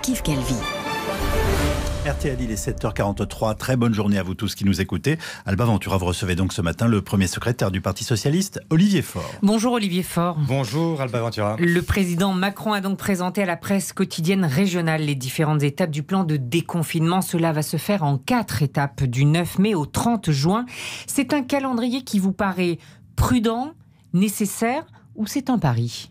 Kif Calvi. RTL, il est 7h43. Très bonne journée à vous tous qui nous écoutez. Alba Ventura, vous recevez donc ce matin le premier secrétaire du Parti Socialiste, Olivier Faure. Bonjour Olivier Faure. Bonjour Alba Ventura. Le président Macron a donc présenté à la presse quotidienne régionale les différentes étapes du plan de déconfinement. Cela va se faire en quatre étapes, du 9 mai au 30 juin. C'est un calendrier qui vous paraît prudent, nécessaire ou c'est un pari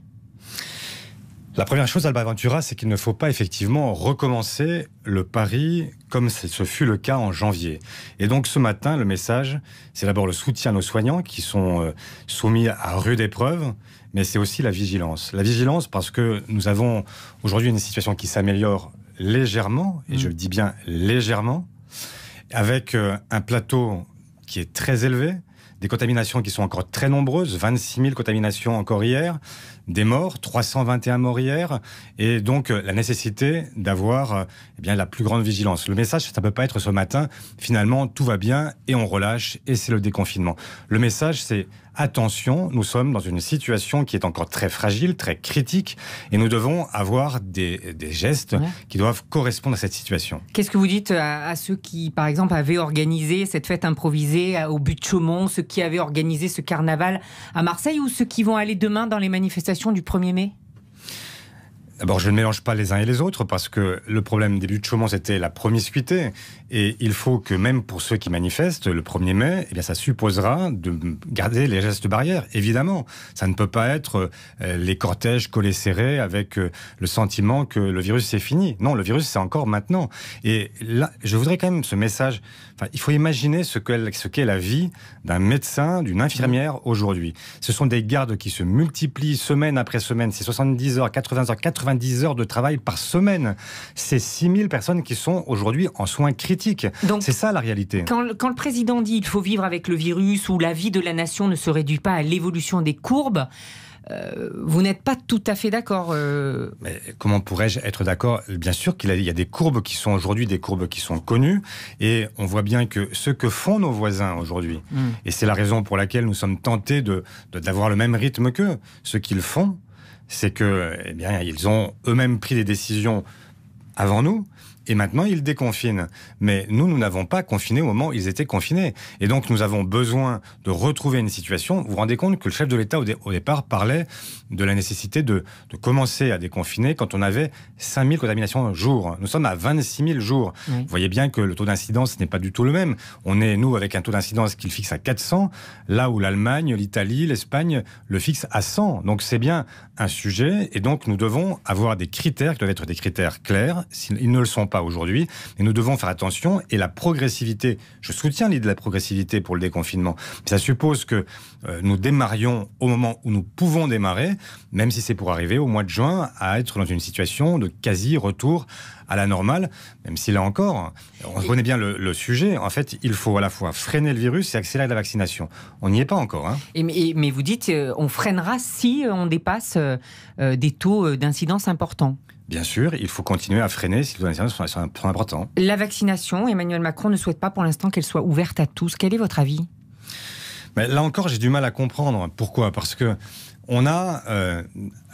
la première chose, Alba Ventura, c'est qu'il ne faut pas effectivement recommencer le pari comme ce fut le cas en janvier. Et donc ce matin, le message, c'est d'abord le soutien à nos soignants qui sont euh, soumis à rude épreuve, mais c'est aussi la vigilance. La vigilance parce que nous avons aujourd'hui une situation qui s'améliore légèrement, et je mm. le dis bien légèrement, avec euh, un plateau qui est très élevé, des contaminations qui sont encore très nombreuses, 26 000 contaminations encore hier, des morts, 321 morts hier, et donc euh, la nécessité d'avoir euh, eh bien la plus grande vigilance. Le message, ça ne peut pas être ce matin, finalement, tout va bien et on relâche et c'est le déconfinement. Le message, c'est attention, nous sommes dans une situation qui est encore très fragile, très critique, et nous devons avoir des, gestes qui doivent correspondre à cette situation. Qu'est-ce que vous dites à, à, ceux qui, par exemple, avaient organisé cette fête improvisée au but de Chaumont, ceux qui avaient organisé ce carnaval à Marseille, ou ceux qui vont aller demain dans les manifestations du 1er mai D'abord, je ne mélange pas les uns et les autres parce que le problème des de Chaumont, c'était la promiscuité. Et il faut que même pour ceux qui manifestent le 1er mai, eh bien, ça supposera de garder les gestes barrières, évidemment. Ça ne peut pas être euh, les cortèges collés serrés avec euh, le sentiment que le virus, c'est fini. Non, le virus, c'est encore maintenant. Et là, je voudrais quand même ce message. Enfin, il faut imaginer ce qu'est la vie d'un médecin, d'une infirmière aujourd'hui. Ce sont des gardes qui se multiplient semaine après semaine. C'est 70 heures, 80 heures, 90 90 heures de travail par semaine. C'est 6000 personnes qui sont aujourd'hui en soins critiques. C'est ça la réalité. Quand, le président dit qu'il faut vivre avec le virus ou la vie de la nation ne se réduit pas à l'évolution des courbes, euh, vous n'êtes pas tout à fait d'accord. Euh. comment pourrais-je être d'accord Bien sûr qu'il y a des courbes qui sont aujourd'hui des courbes qui sont connues, et on voit bien que ce que font nos voisins aujourd'hui, hmm. et c'est la raison pour laquelle nous sommes tentés de, d'avoir le même rythme qu'eux, ce qu'ils font c'est que, eh bien, ils ont eux-mêmes pris des décisions avant nous, et maintenant, ils déconfinent. Mais nous, nous n'avons pas confiné au moment où ils étaient confinés. Et donc, nous avons besoin de retrouver une situation. Vous vous rendez compte que le chef de l'État, au, départ, parlait de la nécessité de, commencer à déconfiner quand on avait 5000 contaminations contaminations jour. Nous sommes à 26 000 jours. Vous voyez bien que le taux d'incidence n'est pas du tout le même. On est, nous, avec un taux d'incidence qu'il fixe à 400, là où l'Allemagne, l'Italie, l'Espagne le fixe à 100. Donc, c'est bien un sujet. Et donc, nous devons avoir des critères qui doivent être des critères clairs. S'ils ne le sont pas aujourd'hui. mais nous devons faire attention. Et la progressivité, je soutiens l'idée de la progressivité pour le déconfinement. Ça suppose que euh, nous démarrions au moment où nous pouvons démarrer, même si c'est pour arriver au mois de juin à être dans une situation de quasi-retour à la normale, même s'il là encore, on connaît bien le, sujet. En fait, il faut à la fois freiner le virus et accélérer la vaccination. On n'y est pas encore. Hein. mais, vous dites, euh, on freinera si euh, on dépasse euh, des taux d'incidence importants. Bien sûr, il faut continuer à freiner si les taux d'incidence sont, importants. La vaccination, Emmanuel Macron ne souhaite pas pour l'instant qu'elle soit ouverte à tous. Quel est votre avis Mais Là encore, j'ai du mal à comprendre. Pourquoi Parce que on a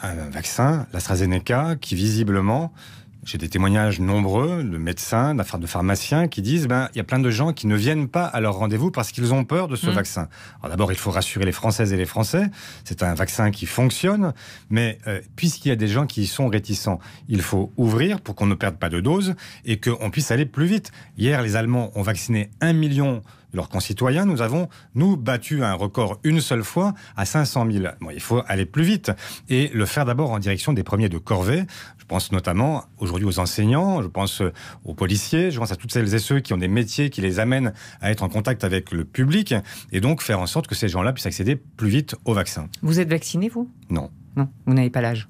un vaccin, l'AstraZeneca, qui visiblement j'ai des témoignages nombreux de médecins, de pharmaciens qui disent ben il y a plein de gens qui ne viennent pas à leur rendez-vous parce qu'ils ont peur de ce mm. vaccin. Alors d'abord, il faut rassurer les Françaises et les Français. C'est un vaccin qui fonctionne, mais euh, puisqu'il y a des gens qui y sont réticents, il faut ouvrir pour qu'on ne perde pas de doses et qu'on puisse aller plus vite. Hier, les Allemands ont vacciné un million leurs concitoyens, nous avons, nous, battu un record une seule fois à 500 000. Bon, il faut aller plus vite et le faire d'abord en direction des premiers de corvée. Je pense notamment aujourd'hui aux enseignants, je pense aux policiers, je pense à toutes celles et ceux qui ont des métiers qui les amènent à être en contact avec le public et donc faire en sorte que ces gens-là puissent accéder plus vite au vaccin. Vous êtes vacciné, vous Non. Non, vous n'avez pas l'âge.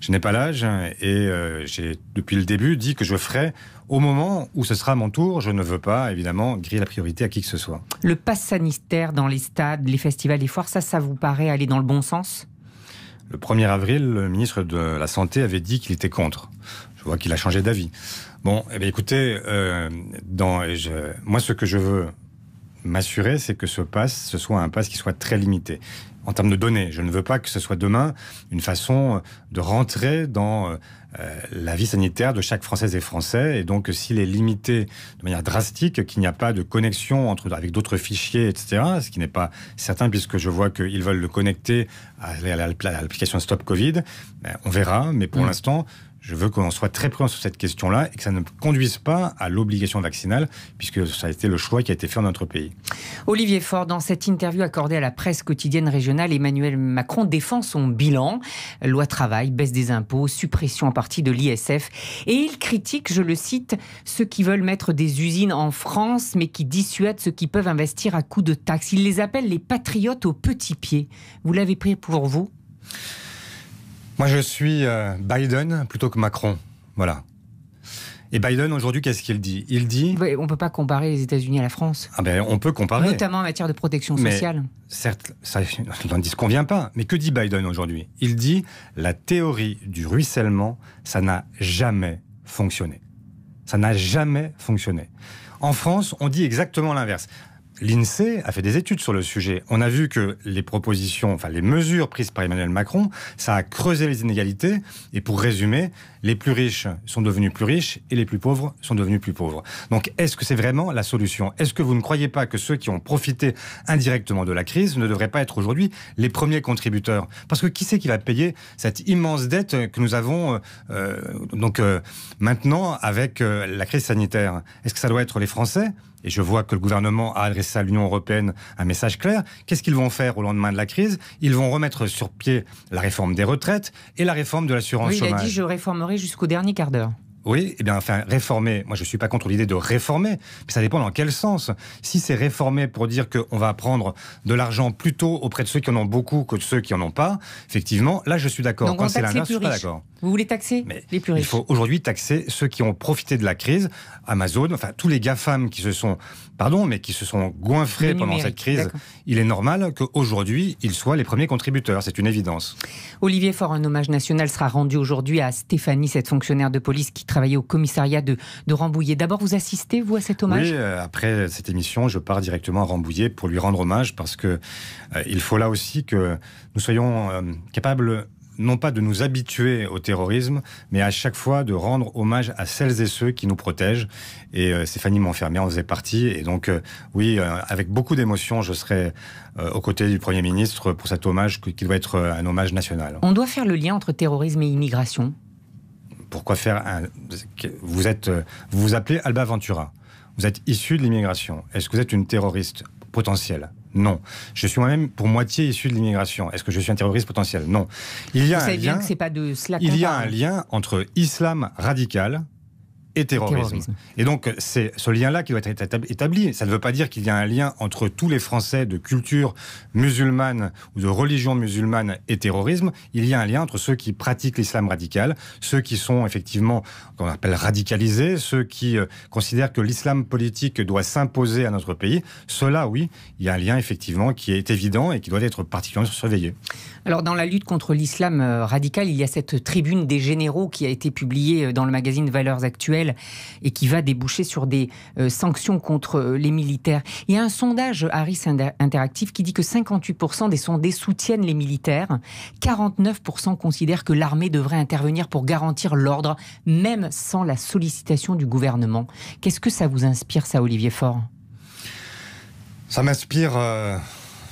Je n'ai pas l'âge et euh, j'ai depuis le début dit que je ferai au moment où ce sera mon tour. Je ne veux pas, évidemment, griller la priorité à qui que ce soit. Le pass sanitaire dans les stades, les festivals, les foires, ça, ça vous paraît aller dans le bon sens Le 1er avril, le ministre de la Santé avait dit qu'il était contre. Je vois qu'il a changé d'avis. Bon, eh écoutez, euh, moi, ce que je veux m'assurer, c'est que ce passe, ce soit un pass qui soit très limité en termes de données. Je ne veux pas que ce soit demain une façon euh, de rentrer dans euh, euh, la vie sanitaire de chaque Française et Français. Et donc, s'il est limité de manière drastique, qu'il n'y a pas de connexion entre, avec d'autres fichiers, etc., ce qui n'est pas certain puisque je vois qu'ils veulent le connecter à l'application Stop Covid, ben, on verra. Mais pour mm. l'instant, je veux qu'on soit très prudent sur cette question-là et que ça ne conduise pas à l'obligation vaccinale, puisque ça a été le choix qui a été fait en notre pays. Olivier Faure, dans cette interview accordée à la presse quotidienne régionale, Emmanuel Macron défend son bilan, loi travail, baisse des impôts, suppression en partie de l'ISF, et il critique, je le cite, ceux qui veulent mettre des usines en France, mais qui dissuadent ceux qui peuvent investir à coups de taxes. Il les appelle les patriotes aux petits pieds. Vous l'avez pris pour vous moi, je suis euh, Biden plutôt que Macron. Voilà. Et Biden, aujourd'hui, qu'est-ce qu'il dit Il dit. On ne peut pas comparer les États-Unis à la France. Ah ben, on peut comparer. Notamment en matière de protection sociale. certes, ça se convient pas. Mais que dit Biden aujourd'hui Il dit la théorie du ruissellement, ça n'a jamais fonctionné. Ça n'a jamais fonctionné. En France, on dit exactement l'inverse l'INSEE a fait des études sur le sujet. On a vu que les propositions, enfin les mesures prises par Emmanuel Macron, ça a creusé les inégalités. Et pour résumer, les plus riches sont devenus plus riches et les plus pauvres sont devenus plus pauvres. Donc est-ce que c'est vraiment la solution Est-ce que vous ne croyez pas que ceux qui ont profité indirectement de la crise ne devraient pas être aujourd'hui les premiers contributeurs Parce que qui c'est qui va payer cette immense dette que nous avons euh, euh, donc euh, maintenant avec la crise sanitaire Est-ce que ça doit être les Français et je vois que le gouvernement a adressé à l'Union européenne un message clair, qu'est-ce qu'ils vont faire au lendemain de la crise Ils vont remettre sur pied la réforme des retraites et la réforme de l'assurance oui, chômage. Il a dit je réformerai jusqu'au dernier quart d'heure. Oui, et eh bien, enfin, réformer. Moi, je ne suis pas contre l'idée de réformer, mais ça dépend dans quel sens. Si c'est réformer pour dire qu'on va prendre de l'argent plutôt auprès de ceux qui en ont beaucoup que de ceux qui en ont pas, effectivement, là, je suis d'accord. Quand c'est l'inverse, je Vous voulez taxer les plus riches Il faut aujourd'hui taxer ceux qui ont profité de la crise. Amazon, enfin, tous les GAFAM qui se sont, pardon, mais qui se sont goinfrés pendant cette crise, il est normal qu'aujourd'hui, ils soient les premiers contributeurs. C'est une évidence. Olivier Faure, un hommage national sera rendu aujourd'hui à Stéphanie, cette fonctionnaire de police qui Travailler au commissariat de, Rambouillet. D'abord, vous assistez, vous, à cet hommage Oui, euh, après cette émission, je pars directement à Rambouillet pour lui rendre hommage parce que euh, il faut là aussi que nous soyons euh, capables non pas de nous habituer au terrorisme, mais à chaque fois de rendre hommage à celles et ceux qui nous protègent. Et Stéphanie Montfermier en faisait partie. Et donc, oui, avec beaucoup d'émotion, je serai aux côtés du Premier ministre pour cet hommage qui doit être un hommage national. On doit faire le lien entre terrorisme et immigration pourquoi faire un... Vous êtes, euh, vous, vous appelez Alba Ventura. Vous êtes issu de l'immigration. Est-ce que vous êtes une terroriste potentielle non. Je suis moi-même pour moitié issu de l'immigration. Est-ce que je suis un terroriste potentiel Non. Il y bien pas de cela il y a un lien entre islam radical, et terrorisme. Et donc, c'est ce lien-là qui doit être établi. Ça ne veut pas dire qu'il y a un lien entre tous les Français de culture musulmane ou de religion musulmane et terrorisme. Il y a un lien entre ceux qui pratiquent l'islam radical, ceux qui sont effectivement, qu'on appelle radicalisés, ceux qui euh, considèrent que l'islam politique doit s'imposer à notre pays. Cela, oui, il y a un lien effectivement qui est évident et qui doit être particulièrement surveillé. Alors, dans la lutte contre l'islam euh, radical, il y a cette tribune des généraux qui a été publiée euh, dans le magazine Valeurs Actuelles et qui va déboucher sur des euh, sanctions contre euh, les militaires. Il y a un sondage Harris interactif qui dit que 58% des sondés soutiennent les militaires, 49% considèrent que l'armée devrait intervenir pour garantir l'ordre, même sans la sollicitation du gouvernement. Qu'est-ce que ça vous inspire, ça, Olivier Faure Ça m'inspire, euh,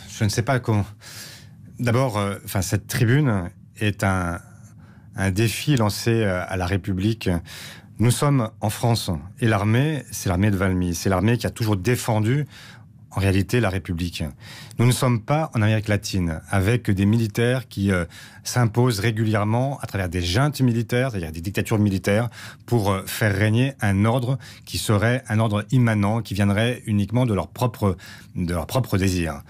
je ne sais pas comment. D'abord, enfin, cette tribune est un défi lancé à la République nous sommes en France et l'armée, c'est l'armée de Valmy. C'est l'armée qui a toujours défendu en réalité la République. Nous ne sommes pas en Amérique latine avec des militaires qui euh, s'imposent régulièrement à travers des juntes militaires, c'est-à-dire des dictatures militaires, pour euh, faire régner un ordre qui serait un ordre immanent, qui viendrait uniquement de leur propre, de leur propre désir.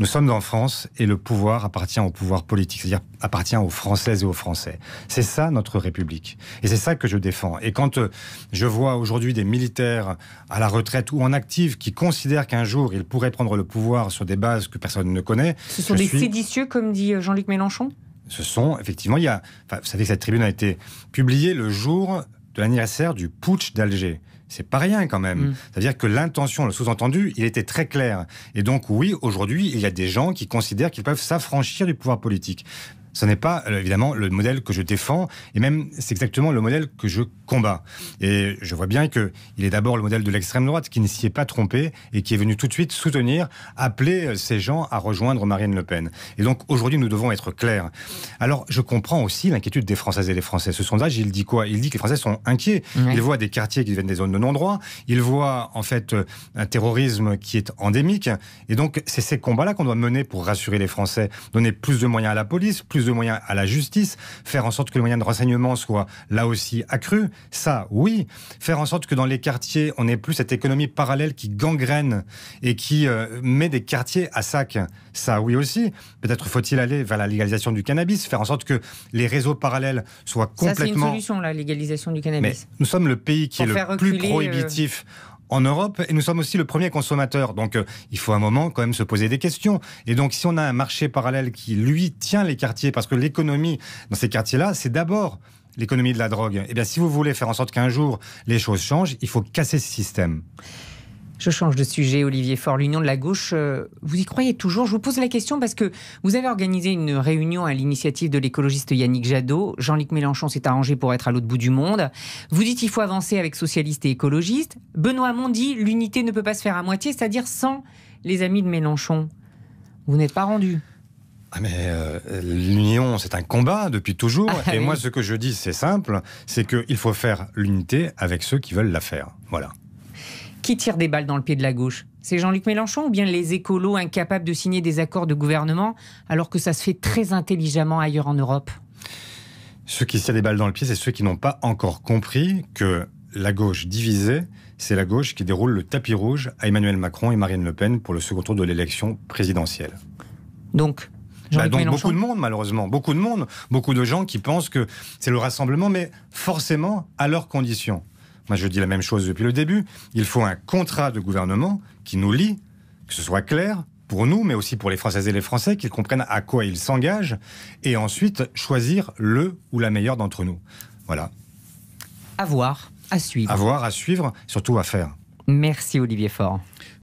Nous sommes en France et le pouvoir appartient au pouvoir politique, c'est-à-dire appartient aux Françaises et aux Français. C'est ça notre République. Et c'est ça que je défends. Et quand euh, je vois aujourd'hui des militaires à la retraite ou en active qui considèrent qu'un jour ils pourraient prendre le pouvoir sur des bases que personne ne connaît. Ce sont des séditieux, comme dit euh, Jean-Luc Mélenchon ce sont effectivement, il y a, vous savez que cette tribune a été publiée le jour de l'anniversaire du putsch d'Alger c'est pas rien quand même. Mm. C'est-à-dire que l'intention, le sous-entendu, il était très clair. Et donc oui, aujourd'hui, il y a des gens qui considèrent qu'ils peuvent s'affranchir du pouvoir politique. Ce n'est pas euh, évidemment le modèle que je défends, et même c'est exactement le modèle que je combats. Et je vois bien que il est d'abord le modèle de l'extrême droite qui ne s'y est pas trompé et qui est venu tout de suite soutenir, appeler euh, ces gens à rejoindre Marine Le Pen. Et donc aujourd'hui, nous devons être clairs. Alors je comprends aussi l'inquiétude des Françaises et des Français. Ce sondage, il dit quoi Il dit que les Français sont inquiets. Ils voient des quartiers qui deviennent des zones de non-droit. Ils voient en fait euh, un terrorisme qui est endémique. Et donc c'est ces combats-là qu'on doit mener pour rassurer les Français, donner plus de moyens à la police, plus de moyens à la justice, faire en sorte que les moyens de renseignement soient là aussi accrus, ça oui, faire en sorte que dans les quartiers, on n'ait plus cette économie parallèle qui gangrène et qui euh, met des quartiers à sac, ça oui aussi, peut-être faut-il aller vers la légalisation du cannabis, faire en sorte que les réseaux parallèles soient complètement... Ça c'est une solution, la légalisation du cannabis. nous sommes le pays qui est le plus euh, prohibitif en Europe et nous sommes aussi le premier consommateur. Donc euh, il faut un moment quand même se poser des questions. Et donc si on a un marché parallèle qui, lui, tient les quartiers, parce que l'économie dans ces quartiers-là, c'est d'abord l'économie de la drogue. Eh bien, si vous voulez faire en sorte qu'un jour les choses changent, il faut casser ce système. Je change de sujet, Olivier Faure, l'Union de la gauche, euh, vous y croyez toujours Je vous pose la question parce que vous avez organisé une réunion à l'initiative de l'écologiste Yannick Jadot. Jean-Luc Mélenchon s'est arrangé pour être à l'autre bout du monde. Vous dites qu'il faut avancer avec socialistes et écologistes. Benoît que l'unité ne peut pas se faire à moitié, c'est-à-dire sans les amis de Mélenchon. Vous n'êtes pas rendu ah, mais euh, l'union, c'est un combat depuis toujours. Ah, et moi, ce que je dis, c'est simple, c'est qu'il faut faire l'unité avec ceux qui veulent la faire. Voilà. Qui tire des balles dans le pied de la gauche C'est Jean-Luc Mélenchon ou bien les écolos incapables de signer des accords de gouvernement alors que ça se fait très intelligemment ailleurs en Europe Ceux qui tirent des balles dans le pied, c'est ceux qui n'ont pas encore compris que la gauche divisée, c'est la gauche qui déroule le tapis rouge à Emmanuel Macron et Marine Le Pen pour le second tour de l'élection présidentielle. Donc, bah, beaucoup de monde, malheureusement. Beaucoup de monde. Beaucoup de gens qui pensent que c'est le rassemblement, mais forcément à leurs conditions. Moi, je dis la même chose depuis le début. Il faut un contrat de gouvernement qui nous lie, que ce soit clair pour nous, mais aussi pour les Françaises et les Français, qu'ils comprennent à quoi ils s'engagent, et ensuite choisir le ou la meilleure d'entre nous. Voilà. Avoir, à suivre. Avoir, à suivre, surtout à faire. Merci Olivier Faure.